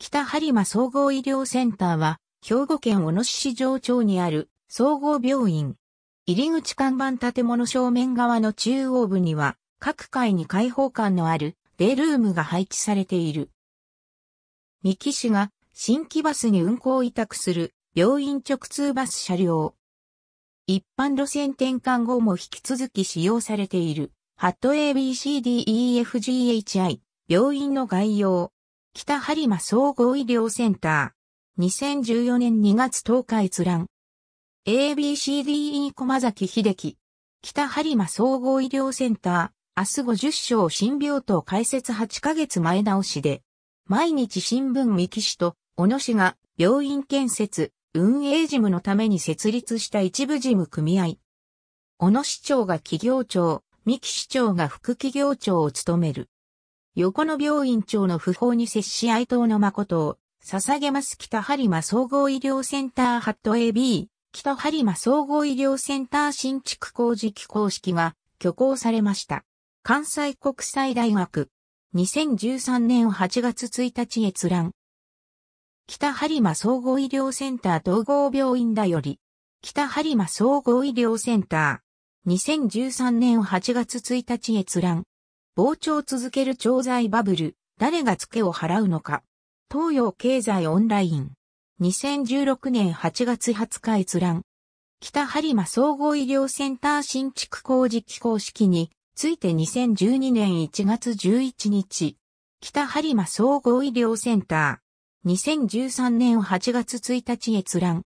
北播磨総合医療センターは、兵庫県小野市市場町にある総合病院。入り口看板建物正面側の中央部には、各階に開放感のあるデールームが配置されている。三木市が新規バスに運行委託する病院直通バス車両。一般路線転換後も引き続き使用されている、ハット ABCDEFGHI 病院の概要。北播磨総合医療センター。2014年2月10日閲覧。ABCDE 駒崎秀樹。北播磨総合医療センター。明日50章新病棟開設8ヶ月前倒しで。毎日新聞三木氏と小野氏が病院建設、運営事務のために設立した一部事務組合。小野市長が企業長、三木市長が副企業長を務める。横野病院長の不法に接し哀悼の誠を捧げます北播磨総合医療センターハット AB 北播磨総合医療センター新築工事機構式が挙行されました。関西国際大学2013年8月1日閲覧北播磨総合医療センター統合病院だより北播磨総合医療センター2013年8月1日閲覧膨張続ける調剤バブル、誰が付けを払うのか。東洋経済オンライン。2016年8月20日閲覧。北播磨総合医療センター新築工事機構式について2012年1月11日。北播磨総合医療センター。2013年8月1日閲覧。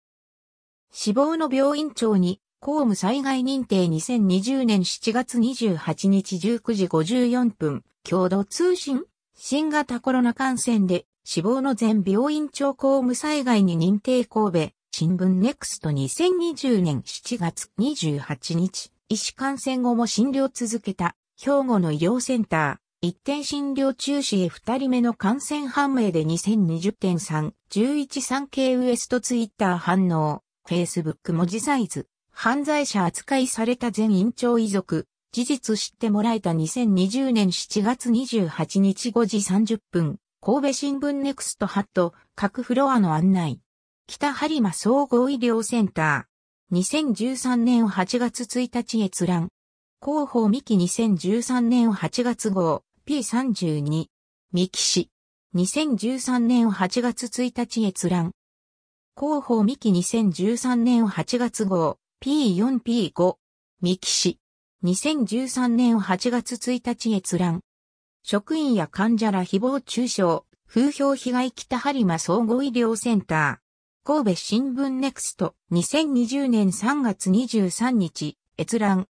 死亡の病院長に公務災害認定2020年7月28日19時54分、共同通信新型コロナ感染で死亡の全病院長公務災害に認定神戸、新聞ネクスト2020年7月28日、医師感染後も診療続けた、兵庫の医療センター、一点診療中止へ二人目の感染判明で2020.3、11 3 k ウエストツイッター反応、Facebook 文字サイズ。犯罪者扱いされた前院長遺族、事実知ってもらえた2020年7月28日5時30分、神戸新聞ネクストハット、各フロアの案内。北張間総合医療センター。2013年8月1日閲覧。広報三木2013年8月号 P32 三木氏2013年8月1日閲覧広報三木2013年8月号 P4P5、三木市。2013年8月1日閲覧。職員や患者ら誹謗中傷、風評被害北播磨総合医療センター。神戸新聞ネクスト2020年3月23日、閲覧。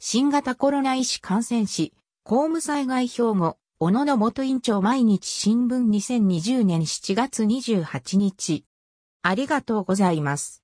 新型コロナ医師感染し、公務災害兵庫、小野の元院長毎日新聞2020年7月28日。ありがとうございます。